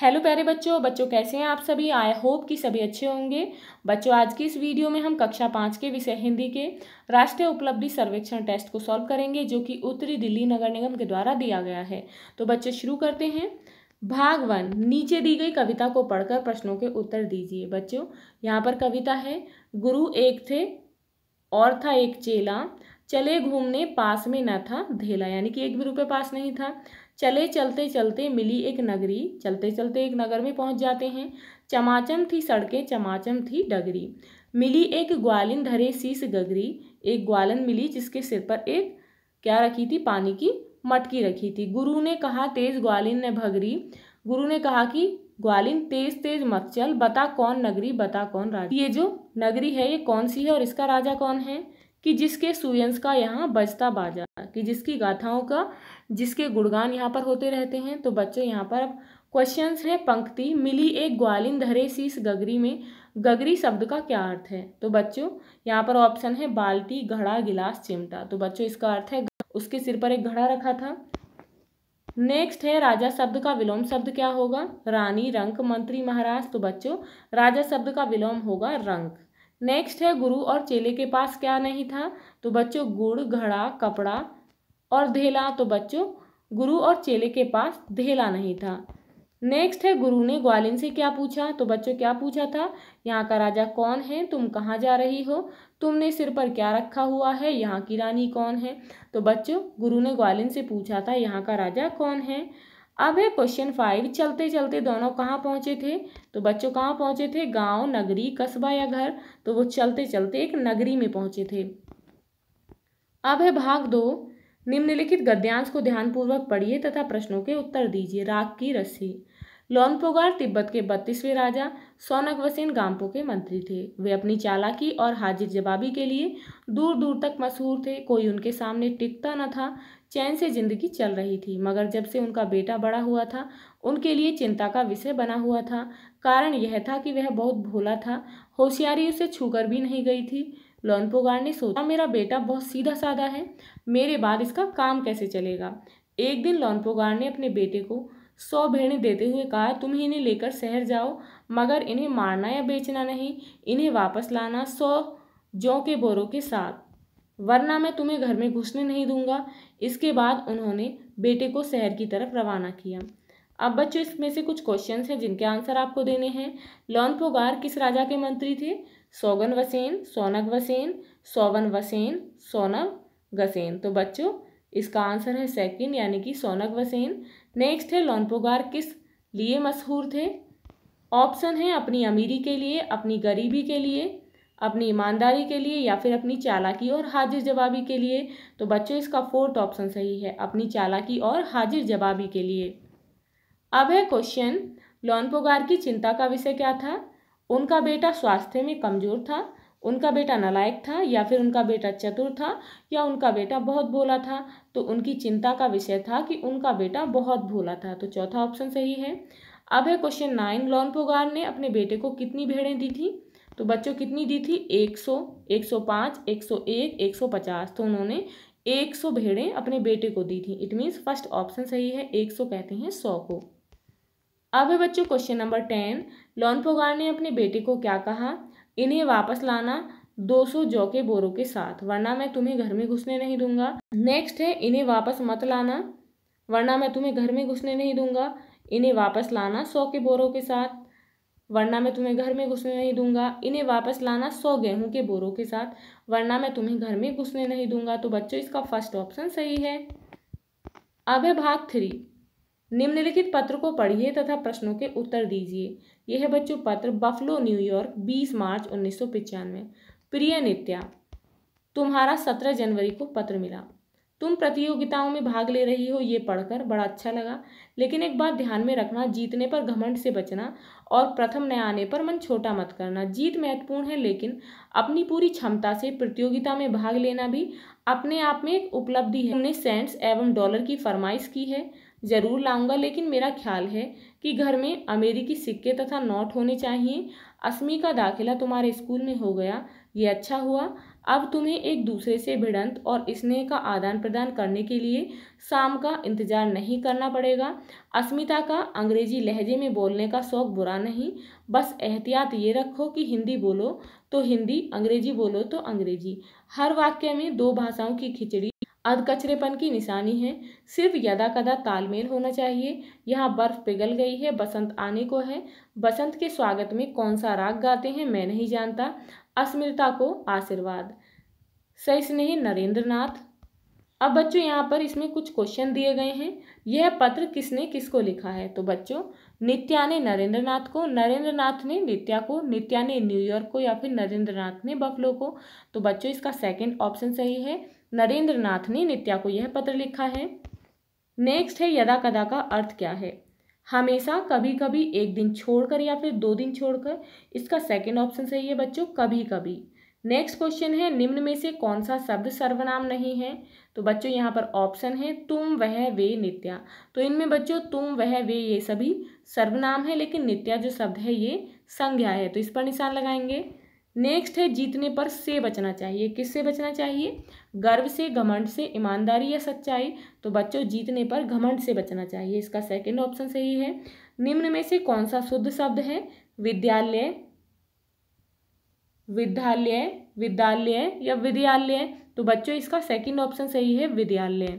hello प्यारे बच्चों बच्चों कैसे हैं आप सभी आई होप कि सभी अच्छे होंगे बच्चों आज की इस वीडियो में हम कक्षा पाँच के विषय हिंदी के राष्ट्रीय उपलब्धि सर्वेक्षण टेस्ट को सॉल्व करेंगे जो कि उत्तरी दिल्ली नगर निगम के द्वारा दिया गया है तो बच्चे शुरू करते हैं भाग वन नीचे दी गई कविता को पढ़कर प्रश्नों के उत्तर दीजिए बच्चों यहाँ पर कविता है गुरु एक थे और था एक चेला चले घूमने पास में न था धेला यानी कि एक भी रुपये पास नहीं था चले चलते चलते मिली एक नगरी चलते चलते एक नगर में पहुंच जाते हैं चमाचम थी सड़कें चमाचम थी डगरी मिली एक ग्वालिन धरे शीस गगरी एक ग्वालिन मिली जिसके सिर पर एक क्या रखी थी पानी की मटकी रखी थी गुरु ने कहा तेज ग्वालिन ने भगरी गुरु ने कहा कि ग्वालिन तेज तेज मत चल बता कौन नगरी बता कौन राजा ये जो नगरी है ये कौन सी है और इसका राजा कौन है कि जिसके सुयंस का यहाँ बजता बाजा कि जिसकी गाथाओं का जिसके गुणगान यहाँ पर होते रहते हैं तो बच्चों यहाँ पर अब क्वेश्चन है पंक्ति मिली एक ग्वालिन धरे शीस गगरी में गगरी शब्द का क्या अर्थ है तो बच्चों यहाँ पर ऑप्शन है बाल्टी घड़ा गिलास चिमटा तो बच्चों इसका अर्थ है उसके सिर पर एक घड़ा रखा था नेक्स्ट है राजा शब्द का विलोम शब्द क्या होगा रानी रंक मंत्री महाराज तो बच्चों राजा शब्द का विलोम होगा रंक नेक्स्ट है गुरु और चेले के पास क्या नहीं था तो बच्चों गुड़ घड़ा कपड़ा और धेला तो बच्चों गुरु और चेले के पास धेला नहीं था नेक्स्ट है गुरु ने ग्वालिन से क्या पूछा तो बच्चों क्या पूछा था यहाँ का राजा कौन है तुम कहाँ जा रही हो तुमने सिर पर क्या रखा हुआ है यहाँ की रानी कौन है तो बच्चों गुरु ने ग्वालिन से पूछा था यहाँ का राजा कौन है अब है क्वेश्चन फाइव चलते चलते दोनों कहाँ पहुँचे थे तो बच्चों कहाँ पहुँचे थे गांव नगरी कस्बा या घर तो वो चलते चलते एक नगरी में पहुँचे थे अब है भाग दो निम्नलिखित गद्यांश को ध्यानपूर्वक पढ़िए तथा प्रश्नों के उत्तर दीजिए राग की रस्सी लोनपोगार तिब्बत के बत्तीसवें राजा सोनक वसेन गांपो के मंत्री थे वे अपनी चालाकी और हाजिर जवाबी के लिए दूर दूर तक मशहूर थे कोई उनके सामने टिकता न था चैन से जिंदगी चल रही थी मगर जब से उनका बेटा बड़ा हुआ था उनके लिए चिंता का विषय बना हुआ था कारण यह था कि वह बहुत भोला था होशियारी उसे छूकर भी नहीं गई थी लोनपोगार ने सोचा मेरा बेटा बहुत सीधा साधा है मेरे बाद इसका काम कैसे चलेगा एक दिन लोनपोगार ने अपने बेटे को सौ भेड़ें देते हुए कहा तुम ही इन्हें लेकर शहर जाओ मगर इन्हें मारना या बेचना नहीं इन्हें वापस लाना सौ जौ के बोरों के साथ वरना मैं तुम्हें घर में घुसने नहीं दूंगा इसके बाद उन्होंने बेटे को शहर की तरफ रवाना किया अब बच्चों इसमें से कुछ क्वेश्चन हैं जिनके आंसर आपको देने हैं लॉन पोगार किस राजा के मंत्री थे सौगन वसेन सोनक वसेन सौवन वसेन सोनक गसेन तो बच्चों इसका आंसर है सेकंड यानी कि सोनक वसेन नेक्स्ट है पोगार किस लिए मशहूर थे ऑप्शन है अपनी अमीरी के लिए अपनी गरीबी के लिए अपनी ईमानदारी के लिए या फिर अपनी चालाकी और हाजिर जवाबी के लिए तो बच्चों इसका फोर्थ ऑप्शन सही है अपनी चालाकी और हाजिर जवाबी के लिए अब है क्वेश्चन लॉनपोगार की चिंता का विषय क्या था उनका बेटा स्वास्थ्य में कमज़ोर था उनका बेटा नालायक था या फिर उनका बेटा चतुर था या उनका बेटा बहुत भोला था तो उनकी चिंता का विषय था कि उनका बेटा बहुत भोला था तो चौथा ऑप्शन सही है अब है क्वेश्चन नाइन लोन पोगार ने अपने बेटे को कितनी भेड़ें दी थी तो बच्चों कितनी दी थी 100, 105, 101, 150 तो उन्होंने 100 भेड़ें अपने बेटे को दी थी इट मीन्स फर्स्ट ऑप्शन सही है 100 कहते हैं 100 को अब है बच्चों क्वेश्चन नंबर टेन लॉन पोगार ने अपने बेटे को क्या कहा इन्हें वापस लाना 200 जौके बोरों के साथ वरना मैं तुम्हें घर में घुसने नहीं दूंगा नेक्स्ट है इन्हें वापस मत लाना वरना मैं तुम्हें घर में घुसने नहीं दूंगा इन्हें वापस लाना सौ के बोरों के साथ वरना मैं तुम्हें घर में घुसने नहीं दूंगा इन्हें वापस लाना सौ गेहूं के बोरों के साथ वरना मैं तुम्हें घर में घुसने नहीं दूंगा तो बच्चों इसका फर्स्ट ऑप्शन सही है अब है भाग थ्री निम्नलिखित पत्र को पढ़िए तथा प्रश्नों के उत्तर दीजिए यह है बच्चों पत्र बफलो न्यूयॉर्क बीस मार्च उन्नीस प्रिय नित्या तुम्हारा सत्रह जनवरी को पत्र मिला तुम प्रतियोगिताओं में भाग ले रही हो ये पढ़कर बड़ा अच्छा लगा लेकिन एक बात ध्यान में रखना जीतने पर घमंड से बचना और प्रथम न आने पर मन छोटा मत करना जीत महत्वपूर्ण है लेकिन अपनी पूरी क्षमता से प्रतियोगिता में भाग लेना भी अपने आप में एक उपलब्धि है हमने सेंट्स एवं डॉलर की फरमाइश की है ज़रूर लाऊंगा लेकिन मेरा ख्याल है कि घर में अमेरिकी सिक्के तथा नोट होने चाहिए अश्मी का दाखिला तुम्हारे स्कूल में हो गया ये अच्छा हुआ अब तुम्हें एक दूसरे से भिड़ंत और स्नेह का आदान प्रदान करने के लिए शाम का इंतजार नहीं करना पड़ेगा अस्मिता का अंग्रेजी लहजे में बोलने का शौक बुरा नहीं बस एहतियात ये रखो कि हिंदी बोलो तो हिंदी अंग्रेजी बोलो तो अंग्रेजी हर वाक्य में दो भाषाओं की खिचड़ी अध कचरेपन की निशानी है सिर्फ यदा कदा तालमेल होना चाहिए यहाँ बर्फ़ पिघल गई है बसंत आने को है बसंत के स्वागत में कौन सा राग गाते हैं मैं नहीं जानता अस्मिता को आशीर्वाद सही स्नेह नरेंद्र नाथ अब बच्चों यहाँ पर इसमें कुछ क्वेश्चन दिए गए हैं यह पत्र किसने किसको लिखा है तो बच्चों नित्या ने नरेंद्र नाथ को नरेंद्र नाथ ने नित्या को नित्या ने न्यूयॉर्क को या फिर नरेंद्र नाथ ने बफलो को तो बच्चों इसका सेकंड ऑप्शन सही है नरेंद्र नाथ ने नित्या को यह पत्र लिखा है नेक्स्ट है यदा कदा का अर्थ क्या है हमेशा कभी कभी एक दिन छोड़कर या फिर दो दिन छोड़कर इसका सेकेंड ऑप्शन सही है बच्चों कभी कभी नेक्स्ट क्वेश्चन है निम्न में से कौन सा शब्द सर्वनाम नहीं है तो बच्चों यहाँ पर ऑप्शन है तुम वह वे नित्या तो इनमें बच्चों तुम वह वे ये सभी सर्वनाम है लेकिन नित्या जो शब्द है ये संज्ञा है तो इस पर निशान लगाएंगे नेक्स्ट है जीतने पर से बचना चाहिए किससे बचना चाहिए गर्व से घमंड से ईमानदारी या सच्चाई तो बच्चों जीतने पर घमंड से बचना चाहिए इसका सेकंड ऑप्शन सही है निम्न में से कौन सा शुद्ध शब्द है विद्यालय विद्यालय विद्यालय या विद्यालय तो बच्चों इसका सेकंड ऑप्शन सही है विद्यालय